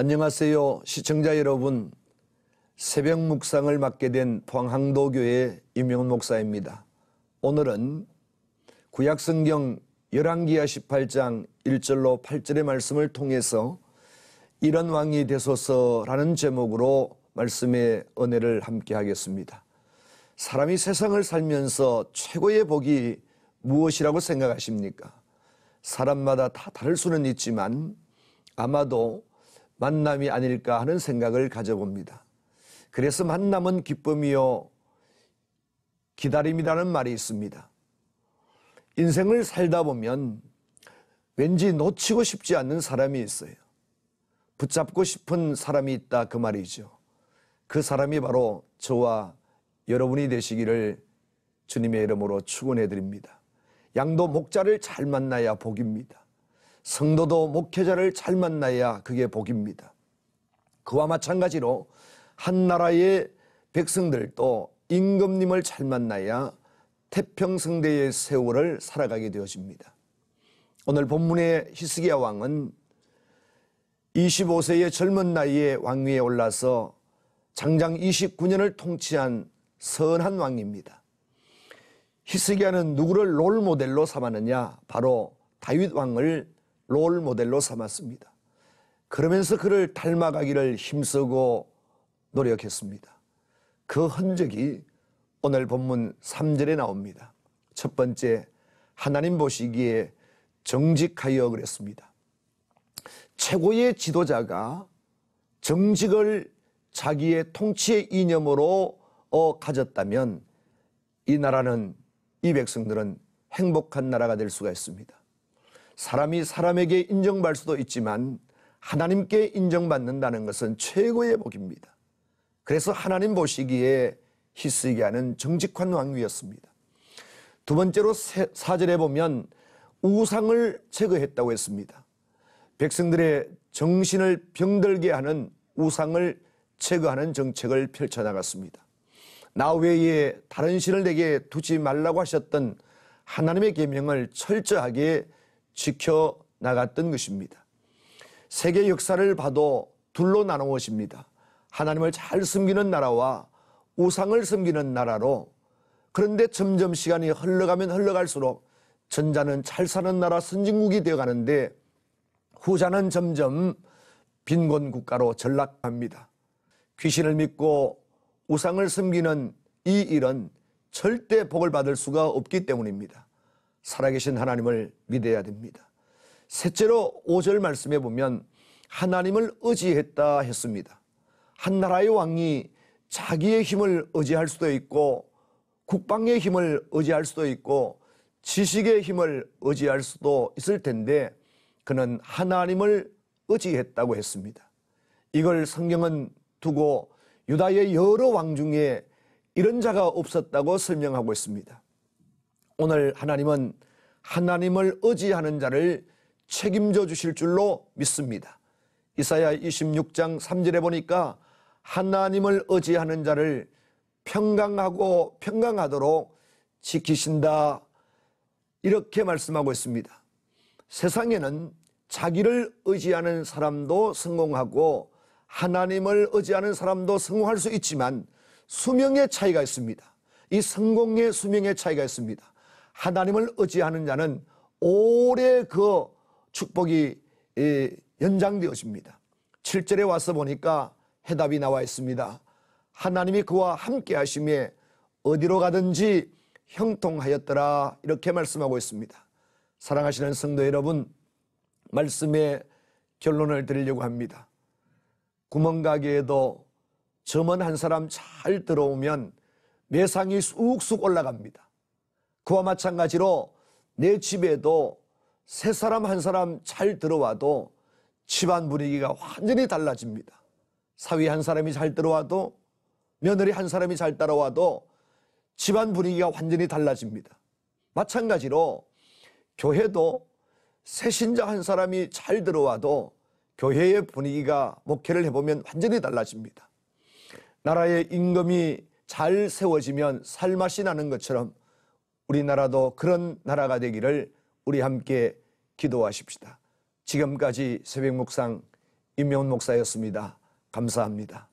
안녕하세요 시청자 여러분 새벽 묵상을 맡게 된 포항항도교회 임영훈 목사입니다 오늘은 구약성경 1 1기하 18장 1절로 8절의 말씀을 통해서 이런 왕이 되소서라는 제목으로 말씀의 은혜를 함께 하겠습니다 사람이 세상을 살면서 최고의 복이 무엇이라고 생각하십니까? 사람마다 다 다를 수는 있지만 아마도 만남이 아닐까 하는 생각을 가져봅니다. 그래서 만남은 기쁨이요. 기다림이라는 말이 있습니다. 인생을 살다 보면 왠지 놓치고 싶지 않는 사람이 있어요. 붙잡고 싶은 사람이 있다 그 말이죠. 그 사람이 바로 저와 여러분이 되시기를 주님의 이름으로 축원해 드립니다. 양도 목자를 잘 만나야 복입니다. 성도도 목회자를 잘 만나야 그게 복입니다. 그와 마찬가지로 한 나라의 백성들도 임금님을 잘 만나야 태평성대의 세월을 살아가게 되어집니다. 오늘 본문의 히스기야 왕은 25세의 젊은 나이에 왕위에 올라서 장장 29년을 통치한 선한 왕입니다. 히스기야는 누구를 롤 모델로 삼았느냐? 바로 다윗 왕을 롤 모델로 삼았습니다. 그러면서 그를 닮아가기를 힘쓰고 노력했습니다. 그 흔적이 오늘 본문 3절에 나옵니다. 첫 번째, 하나님 보시기에 정직하여 그랬습니다. 최고의 지도자가 정직을 자기의 통치의 이념으로 어, 가졌다면 이 나라는 이 백성들은 행복한 나라가 될 수가 있습니다. 사람이 사람에게 인정받을 수도 있지만 하나님께 인정받는다는 것은 최고의 복입니다. 그래서 하나님 보시기에 히스기야는 정직한 왕위였습니다. 두 번째로 사절에 보면 우상을 제거했다고 했습니다. 백성들의 정신을 병들게 하는 우상을 제거하는 정책을 펼쳐나갔습니다. 나 외에 다른 신을 내게 두지 말라고 하셨던 하나님의 계명을 철저하게 지켜 나갔던 것입니다. 세계 역사를 봐도 둘로 나누어집니다. 하나님을 잘 섬기는 나라와 우상을 섬기는 나라로 그런데 점점 시간이 흘러가면 흘러갈수록 전자는 잘 사는 나라 선진국이 되어 가는데 후자는 점점 빈곤 국가로 전락합니다. 귀신을 믿고 우상을 섬기는 이 일은 절대 복을 받을 수가 없기 때문입니다. 살아계신 하나님을 믿어야 됩니다. 셋째로 5절 말씀해 보면 하나님을 의지했다 했습니다. 한 나라의 왕이 자기의 힘을 의지할 수도 있고 국방의 힘을 의지할 수도 있고 지식의 힘을 의지할 수도 있을 텐데 그는 하나님을 의지했다고 했습니다. 이걸 성경은 두고 유다의 여러 왕 중에 이런 자가 없었다고 설명하고 있습니다. 오늘 하나님은 하나님을 의지하는 자를 책임져 주실 줄로 믿습니다. 이사야 26장 3절에 보니까 하나님을 의지하는 자를 평강하고 평강하도록 지키신다. 이렇게 말씀하고 있습니다. 세상에는 자기를 의지하는 사람도 성공하고 하나님을 의지하는 사람도 성공할 수 있지만 수명의 차이가 있습니다. 이 성공의 수명의 차이가 있습니다. 하나님을 의지하는 자는 오래 그 축복이 예, 연장되어집니다. 7절에 와서 보니까 해답이 나와 있습니다. 하나님이 그와 함께 하심에 어디로 가든지 형통하였더라 이렇게 말씀하고 있습니다. 사랑하시는 성도 여러분 말씀의 결론을 드리려고 합니다. 구멍가게에도 점원 한 사람 잘 들어오면 매상이 쑥쑥 올라갑니다. 그와 마찬가지로 내 집에도 세 사람 한 사람 잘 들어와도 집안 분위기가 완전히 달라집니다. 사위 한 사람이 잘 들어와도 며느리 한 사람이 잘 따라와도 집안 분위기가 완전히 달라집니다. 마찬가지로 교회도 새신자 한 사람이 잘 들어와도 교회의 분위기가 목회를 해보면 완전히 달라집니다. 나라의 임금이 잘 세워지면 살맛이 나는 것처럼 우리나라도 그런 나라가 되기를 우리 함께 기도하십시다. 지금까지 새벽 목상 임명훈 목사였습니다. 감사합니다.